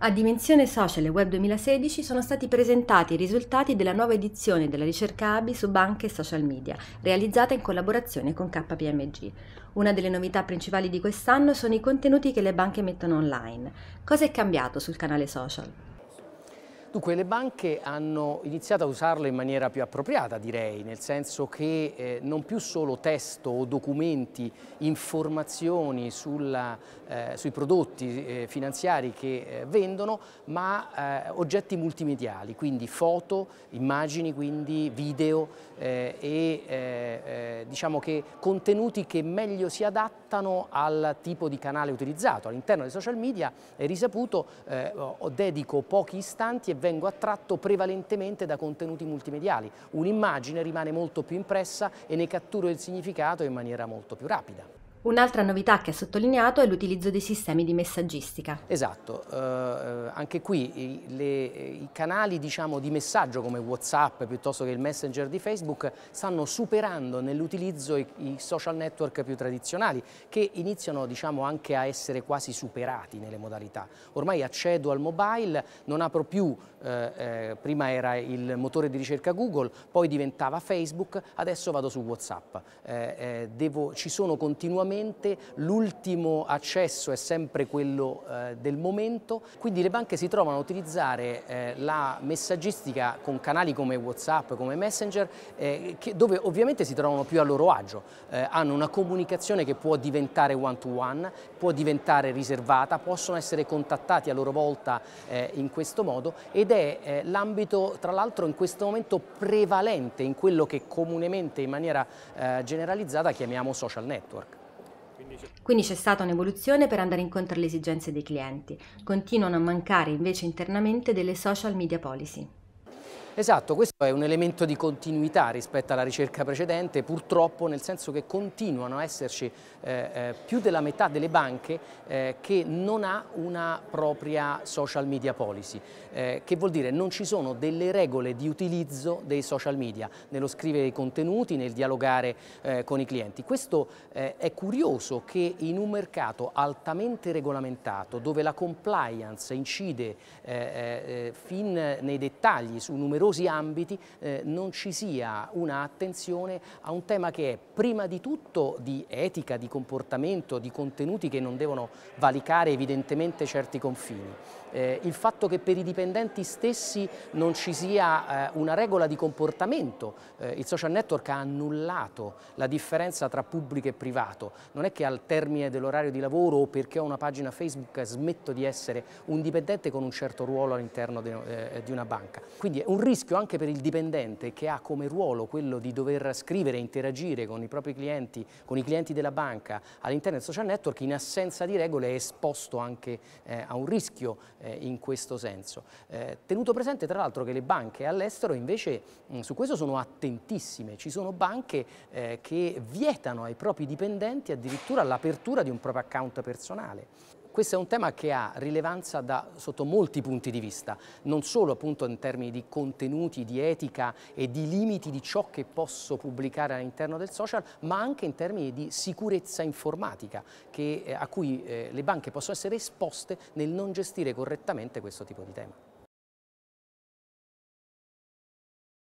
A Dimensione Social e Web 2016 sono stati presentati i risultati della nuova edizione della ricerca ABI su banche e social media, realizzata in collaborazione con KPMG. Una delle novità principali di quest'anno sono i contenuti che le banche mettono online. Cosa è cambiato sul canale social? Dunque le banche hanno iniziato a usarlo in maniera più appropriata direi, nel senso che eh, non più solo testo o documenti, informazioni sulla, eh, sui prodotti eh, finanziari che eh, vendono, ma eh, oggetti multimediali, quindi foto, immagini, quindi video eh, e diciamo che contenuti che meglio si adattano al tipo di canale utilizzato. All'interno dei social media è risaputo, dedico pochi istanti e vengo attratto prevalentemente da contenuti multimediali. Un'immagine rimane molto più impressa e ne catturo il significato in maniera molto più rapida. Un'altra novità che ha sottolineato è l'utilizzo dei sistemi di messaggistica. Esatto, eh, eh, anche qui i, le, i canali diciamo, di messaggio come Whatsapp piuttosto che il Messenger di Facebook stanno superando nell'utilizzo i, i, social network più tradizionali che iniziano diciamo, anche a essere quasi superati nelle modalità. Ormai accedo al mobile, non apro più, eh, eh, prima era il motore di ricerca Google, poi diventava Facebook, adesso vado su Whatsapp. Eh, eh, devo, ci sono continuamente veramente l'ultimo accesso è sempre quello eh, del momento, quindi le banche si trovano a utilizzare eh, la messaggistica con canali come Whatsapp, come Messenger, eh, che, dove ovviamente si trovano più a loro agio, eh, hanno una comunicazione che può diventare one to one, può diventare riservata, possono essere contattati a loro volta eh, in questo modo ed è eh, l'ambito tra l'altro in questo momento prevalente in quello che comunemente in maniera generalizzata chiamiamo social network. Quindi c'è stata un'evoluzione per andare incontro alle esigenze dei clienti. Continuano a mancare invece internamente delle social media policy. Esatto, questo è un elemento di continuità rispetto alla ricerca precedente, purtroppo nel senso che continuano a esserci eh, eh, più della metà delle banche eh, che non ha una propria social media policy, eh, che vuol dire non ci sono delle regole di utilizzo dei social media nello scrivere i contenuti, nel dialogare eh, con i clienti. Questo eh, è curioso che in un mercato altamente regolamentato, dove la compliance incide fin nei dettagli su numerosi numerosi ambiti eh, non ci sia un'attenzione a un tema che è prima di tutto di etica, di comportamento, di contenuti che non devono valicare evidentemente certi confini. Eh, il fatto che per i dipendenti stessi non ci sia eh, una regola di comportamento, eh, il social network ha annullato la differenza tra pubblico e privato, non è che al termine dell'orario di lavoro o perché ho una pagina Facebook smetto di essere un dipendente con un certo ruolo all'interno eh, di una banca, quindi è un rischio rischio anche per il dipendente che ha come ruolo quello di dover scrivere e interagire con i propri clienti, con i clienti della banca all'interno del social network, in assenza di regole è esposto anche eh, a un rischio eh, in questo senso. Eh, tenuto presente tra l'altro che le banche all'estero invece mh, mm, su questo sono attentissime, ci sono banche eh, che vietano ai propri dipendenti addirittura l'apertura di un proprio account personale questo è un tema che ha rilevanza da, sotto molti punti di vista, non solo appunto in termini di contenuti, di etica e di limiti di ciò che posso pubblicare all'interno del social, ma anche in termini di sicurezza informatica che, eh, a cui eh, le banche possono essere esposte nel non gestire correttamente questo tipo di tema.